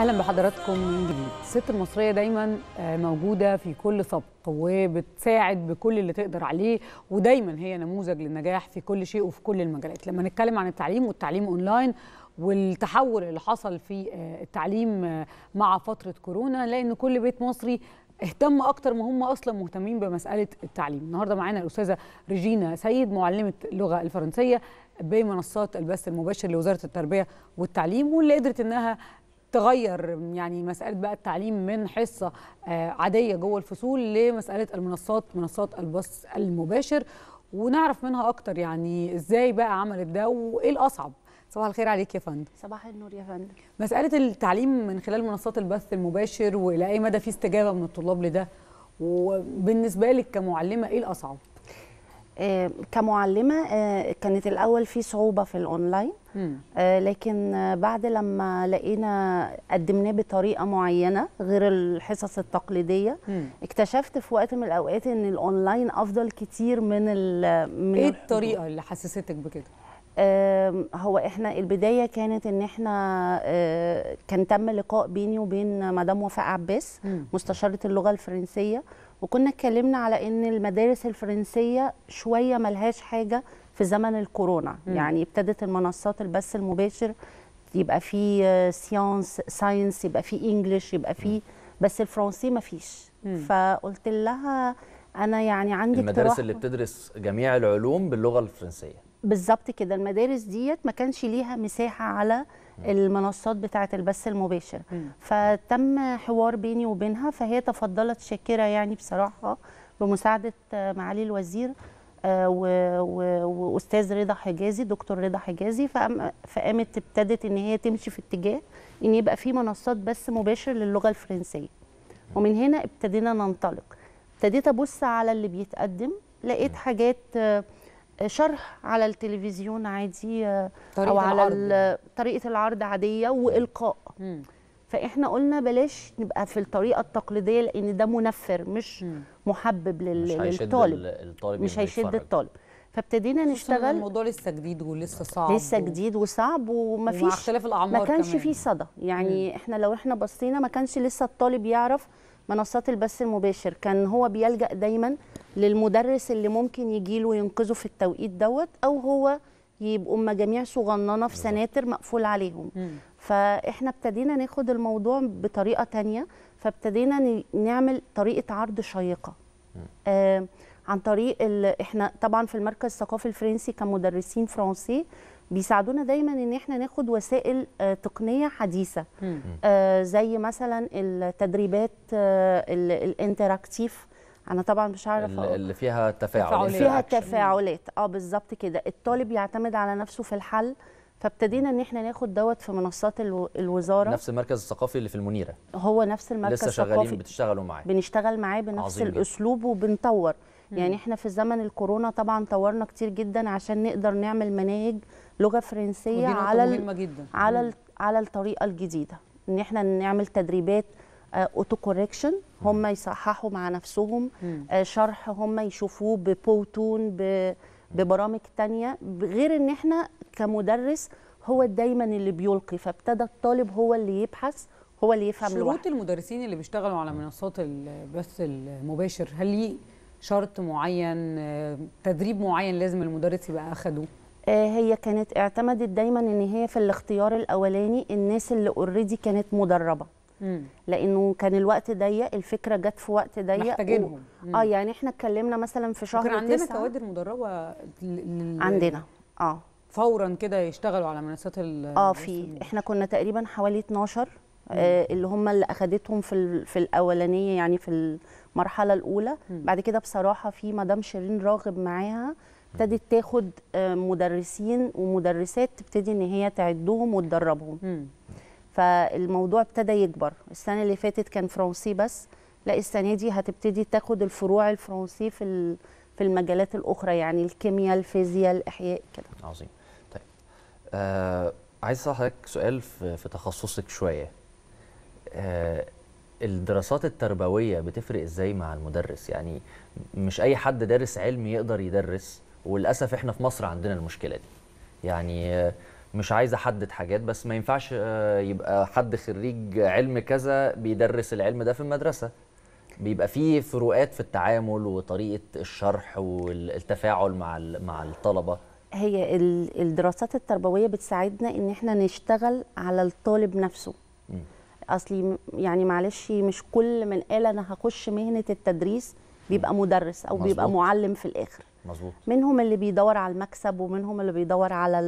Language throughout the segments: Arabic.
اهلا بحضراتكم من جديد الست المصريه دايما آه، موجوده في كل سبق وبتساعد بكل اللي تقدر عليه ودايما هي نموذج للنجاح في كل شيء وفي كل المجالات لما نتكلم عن التعليم والتعليم اونلاين والتحول اللي حصل في آه، التعليم آه، مع فتره كورونا لان كل بيت مصري اهتم اكتر ما هم اصلا مهتمين بمساله التعليم النهارده معانا الاستاذه ريجينا سيد معلمه اللغه الفرنسيه بمنصات البث المباشر لوزاره التربيه والتعليم واللي قدرت انها تغير يعني مساله بقى التعليم من حصه آه، عاديه جوه الفصول لمساله المنصات منصات البث المباشر ونعرف منها اكتر يعني ازاي بقى عملت ده وايه الاصعب صباح الخير عليك يا فندم صباح النور يا فندم مساله التعليم من خلال منصات البث المباشر والى اي مدى في استجابه من الطلاب لده وبالنسبه لك كمعلمه ايه الاصعب آه، كمعلمه آه، كانت الاول في صعوبه في الاونلاين آه، لكن بعد لما لقينا قدمناه بطريقه معينه غير الحصص التقليديه اكتشفت في وقت من الاوقات ان الاونلاين افضل كتير من من ايه الطريقه اللي حسستك بكده هو احنا البدايه كانت ان احنا كان تم لقاء بيني وبين مدام وفاء عباس مستشاره اللغه الفرنسيه وكنا اتكلمنا على ان المدارس الفرنسيه شويه ملهاش حاجه في زمن الكورونا م. يعني ابتدت المنصات البث المباشر يبقى في سيانس آه، ساينس يبقى في انجلش يبقى في بس الفرنسي ما فيش فقلت لها انا يعني عندي المدارس اللي بتدرس جميع العلوم باللغه الفرنسيه بالظبط كده المدارس ديت ما كانش ليها مساحه على المنصات بتاعه البث المباشر فتم حوار بيني وبينها فهي تفضلت شاكره يعني بصراحه بمساعده معالي الوزير آه، واستاذ رضا حجازي دكتور رضا حجازي فقامت ابتدت ان هي تمشي في اتجاه ان يبقى في منصات بث مباشر للغه الفرنسيه ومن هنا ابتدينا ننطلق ابتديت ابص على اللي بيتقدم لقيت حاجات آه، شرح على التلفزيون عادي آه، او على يعني. طريقه العرض عاديه والقاء مم. فاحنا قلنا بلاش نبقى في الطريقه التقليديه لان ده منفر مش مم. محبب لل... مش للطالب الطالب مش هيشد الطالب فابتدينا نشتغل الموضوع لسه جديد ولسه صعب لسه و... جديد وصعب ومفيش مع اختلاف الاعمار ما كانش فيه صدى يعني مم. احنا لو احنا بصينا ما كانش لسه الطالب يعرف منصات البث المباشر كان هو بيلجأ دايما للمدرس اللي ممكن يجيله وينقذه في التوقيت دوت او هو يبقوا مجاميع صغننه في سناتر مقفول عليهم فاحنا ابتدينا ناخد الموضوع بطريقه تانية فابتدينا نعمل طريقه عرض شيقه آه عن طريق احنا طبعا في المركز الثقافي الفرنسي كمدرسين فرنسي بيساعدونا دايما ان احنا ناخد وسائل آه تقنيه حديثه آه زي مثلا التدريبات آه الانتراكتيف انا طبعا مش عارف اللي فيها تفاعل فيها تفاعلات اه بالظبط كده الطالب يعتمد على نفسه في الحل فابتدينا ان احنا ناخد دوت في منصات الوزاره نفس المركز الثقافي اللي في المنيره هو نفس المركز الثقافي لسه شغالين الثقافي بتشتغلوا معاه بنشتغل معاه بنفس الاسلوب وبنطور مم. يعني احنا في زمن الكورونا طبعا طورنا كتير جدا عشان نقدر نعمل مناهج لغه فرنسيه على مهمة جداً. على على الطريقه الجديده ان احنا نعمل تدريبات اوتو آه، كوريكشن هم يصححوا مع نفسهم آه، شرح هم يشوفوه ببوتون ببرامج تانية غير ان احنا كمدرس هو دايما اللي بيلقي فابتدى الطالب هو اللي يبحث هو اللي يفهم شروط المدرسين اللي بيشتغلوا على منصات البث المباشر هل ليه شرط معين آه، تدريب معين لازم المدرس يبقى اخده هي كانت اعتمدت دايما ان هي في الاختيار الاولاني الناس اللي اوريدي كانت مدربه لانه كان الوقت ضيق الفكره جت في وقت ضيق محتاجينهم و... اه يعني احنا اتكلمنا مثلا في شهر كان عندنا كوادر مدربه لل... عندنا اه فورا كده يشتغلوا على منصات ال اه في احنا كنا تقريبا حوالي 12 آه اللي هم اللي اخذتهم في ال... في الاولانيه يعني في المرحله الاولى مم. بعد كده بصراحه في مدام شيرين راغب معاها ابتدت تاخد آه، مدرسين ومدرسات تبتدي ان هي تعدهم وتدربهم مم. فالموضوع ابتدى يكبر السنه اللي فاتت كان فرنسي بس لا السنه دي هتبتدي تاخد الفروع الفرنسي في في المجالات الاخرى يعني الكيمياء الفيزياء الاحياء كده عظيم طيب آه عايز حضرتك سؤال في, في تخصصك شويه آه الدراسات التربويه بتفرق ازاي مع المدرس يعني مش اي حد دارس علم يقدر يدرس وللاسف احنا في مصر عندنا المشكله دي يعني آه مش عايز احدد حاجات بس ما ينفعش آه، يبقى حد خريج علم كذا بيدرس العلم ده في المدرسه بيبقى فيه فروقات في التعامل وطريقه الشرح والتفاعل مع مع الطلبه هي الدراسات التربويه بتساعدنا ان احنا نشتغل على الطالب نفسه اصلي يعني معلش مش كل من قال انا هخش مهنه التدريس بيبقى مدرس او مزبوط. بيبقى معلم في الاخر مظبوط منهم اللي بيدور على المكسب ومنهم اللي بيدور على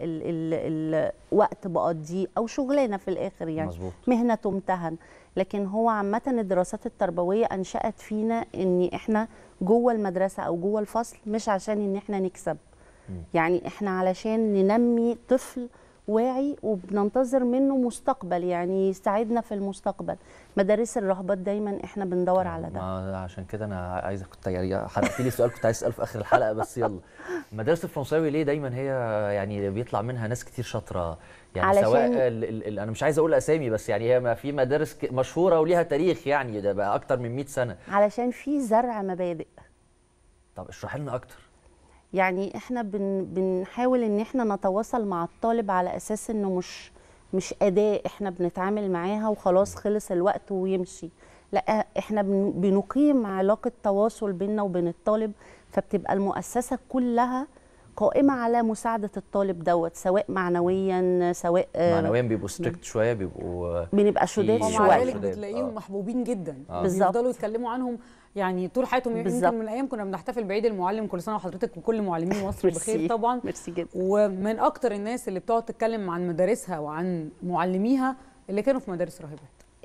الوقت بقضيه او شغلانه في الاخر يعني مظبوط. مهنه تمتهن لكن هو عامه الدراسات التربويه انشات فينا ان احنا جوه المدرسه او جوه الفصل مش عشان ان احنا نكسب م. يعني احنا علشان ننمي طفل واعي وبننتظر منه مستقبل يعني يساعدنا في المستقبل مدارس الرهبات دايما احنا بندور على ده عشان كده انا عايزه كنت يعني حرقتي لي سؤال كنت عايز اساله في اخر الحلقه بس يلا مدارس الفرنساوي ليه دايما هي يعني بيطلع منها ناس كتير شاطره يعني علشان سواء الـ الـ الـ انا مش عايز اقول اسامي بس يعني هي في مدارس مشهوره وليها تاريخ يعني ده بقى اكتر من 100 سنه علشان في زرع مبادئ طب اشرح لنا اكتر يعني احنا بن بنحاول ان احنا نتواصل مع الطالب على اساس انه مش مش اداه احنا بنتعامل معاها وخلاص خلص الوقت ويمشي لا احنا بنقيم علاقه تواصل بيننا وبين الطالب فبتبقى المؤسسه كلها قائمه على مساعده الطالب دوت سواء معنويا سواء آه، معنويا بيبقوا ستريكت شويه بيبقوا آه، بنبقى شداد شويه ومع ذلك بتلاقيهم آه. محبوبين جدا آه. بالظبط بيفضلوا يتكلموا عنهم يعني طول حياتهم يمكن من الايام كنا بنحتفل بعيد المعلم كل سنه وحضرتك وكل معلمين مصر بخير طبعا ميرسي جدا ومن اكتر الناس اللي بتقعد تتكلم عن مدارسها وعن معلميها اللي كانوا في مدارس راهبات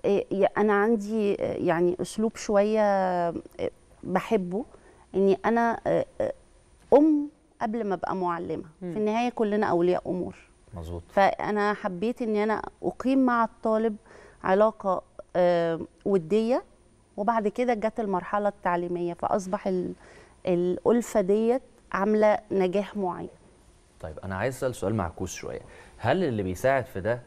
آه، انا عندي يعني اسلوب شويه بحبه اني انا ام قبل ما ابقى معلمه م. في النهايه كلنا اولياء امور مظبوط فانا حبيت ان انا اقيم مع الطالب علاقه آه وديه وبعد كده جت المرحله التعليميه فاصبح الالفه ديت عامله نجاح معين طيب انا عايز اسال سؤال معكوس شويه هل اللي بيساعد في ده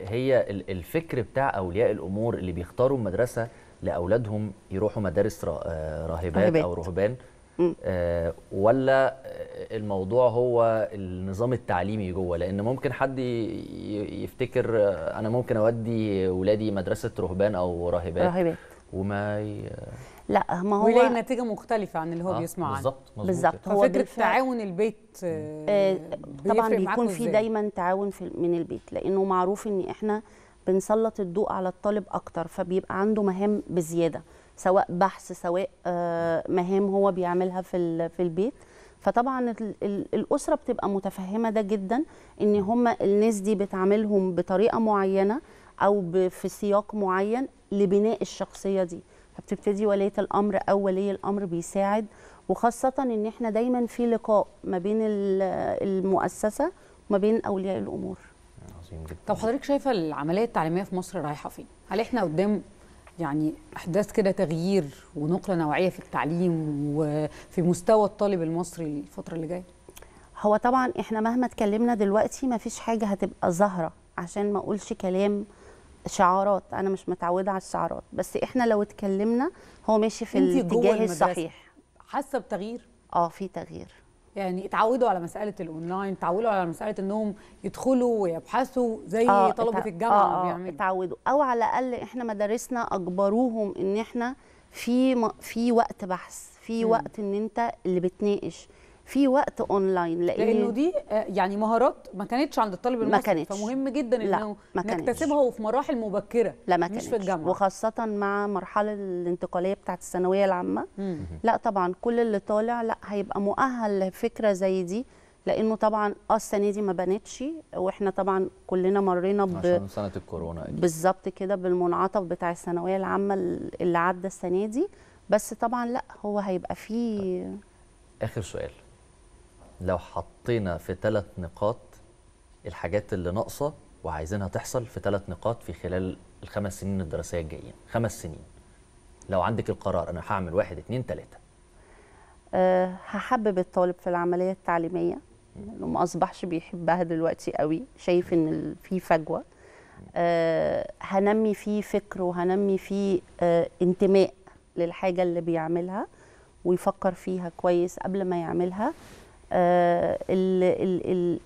هي الفكر بتاع اولياء الامور اللي بيختاروا المدرسه لاولادهم يروحوا مدارس راهبات, آه، راهبات. او رهبان آه ولا الموضوع هو النظام التعليمي جوه لان ممكن حد يفتكر انا ممكن اودي ولادي مدرسه رهبان او راهبات راهبات وما ي... لا ما هو ويلاقي نتيجه مختلفه عن اللي هو آه بيسمع بالظبط بالظبط هو فكره تعاون البيت آه, آه، طبعا بيكون في دايما تعاون في من البيت لانه معروف ان احنا بنسلط الضوء على الطالب اكتر فبيبقى عنده مهام بزياده سواء بحث سواء آه، مهام هو بيعملها في في البيت فطبعا الاسره بتبقى متفهمه ده جدا ان هم الناس دي بتعاملهم بطريقه معينه او في سياق معين لبناء الشخصيه دي فبتبتدي وليه الامر او ولي الامر بيساعد وخاصه ان احنا دايما في لقاء ما بين المؤسسه وما بين اولياء الامور عظيم جدا طب حضرتك شايفه العمليه التعليميه في مصر رايحه فين هل احنا قدام يعني احداث كده تغيير ونقله نوعيه في التعليم وفي مستوى الطالب المصري الفتره اللي جايه هو طبعا احنا مهما اتكلمنا دلوقتي ما فيش حاجه هتبقى ظاهره عشان ما اقولش كلام شعارات انا مش متعوده على الشعارات بس احنا لو اتكلمنا هو ماشي في الاتجاه الصحيح حاسه بتغيير اه في تغيير يعني اتعودوا على مساله الاونلاين اتعودوا على مساله انهم يدخلوا ويبحثوا زي آه طلبه اتع... الجامعه آه, آه، بيعملوا اتعودوا او على الاقل احنا مدارسنا اجبروهم ان احنا في م... في وقت بحث في م. وقت ان انت اللي بتناقش في وقت اونلاين لان لانه دي آه، يعني مهارات ما كانتش عند الطالب المصري ما كانتش فمهم جدا لا انه ما كانتش. نكتسبها وفي مراحل مبكره لا ما كانتش. مش في الجامعه وخاصه مع مرحله الانتقاليه بتاعه الثانويه العامه مم. لا طبعا كل اللي طالع لا هيبقى مؤهل لفكره زي دي لانه طبعا اه السنه دي ما بانتش واحنا طبعا كلنا مرينا ب عشان سنه الكورونا بالظبط كده بالمنعطف بتاع الثانويه العامه اللي عدى السنه دي بس طبعا لا هو هيبقى فيه طيب. اخر سؤال لو حطينا في ثلاث نقاط الحاجات اللي ناقصه وعايزينها تحصل في ثلاث نقاط في خلال الخمس سنين الدراسيه الجايين خمس سنين لو عندك القرار انا هعمل واحد اتنين تلاته أه هحبب الطالب في العمليه التعليميه لانه ما اصبحش بيحبها دلوقتي قوي شايف ان في فجوه أه هنمي فيه فكر وهنمي فيه أه انتماء للحاجه اللي بيعملها ويفكر فيها كويس قبل ما يعملها آه،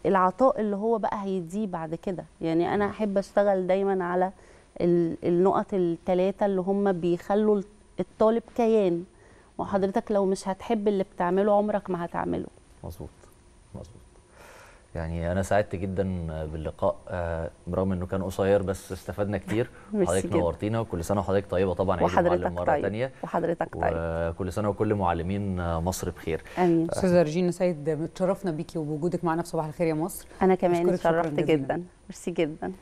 العطاء اللي هو بقى هيديه بعد كده يعني انا احب اشتغل دايما على النقط الثلاثه اللي هم بيخلوا الطالب كيان وحضرتك لو مش هتحب اللي بتعمله عمرك ما هتعمله مظبوط يعني انا سعدت جدا باللقاء آه، برغم انه كان قصير بس استفدنا كتير حضرتك نورتينا وكل سنه وحضرتك طيبه طبعا وحضرتك مره طيب. تانية وحضرتك طيب وكل سنه وكل معلمين مصر بخير امين آه، استاذه رجينا سيد اتشرفنا بيكي وبوجودك معنا في صباح الخير يا مصر انا كمان اتشرفت جدا ميرسي جدا